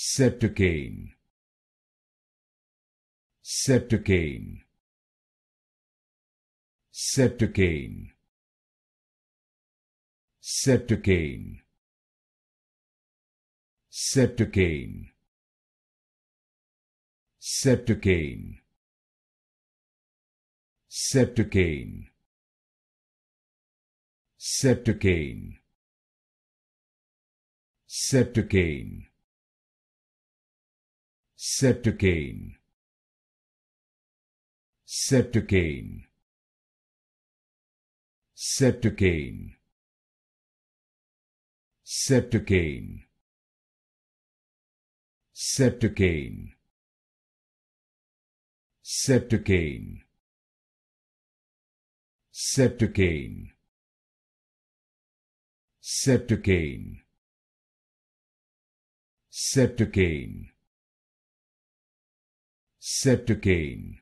Septuagint. Septuagint. Septuagint. Septuagint. Septuagint. Septuagint. Septuagint. Septuagint. Septuagint. Septucaine. Septucaine. Septucaine. Septucaine. Septucaine. Septucaine. Septucaine. Septucaine. Septucaine said to Cain,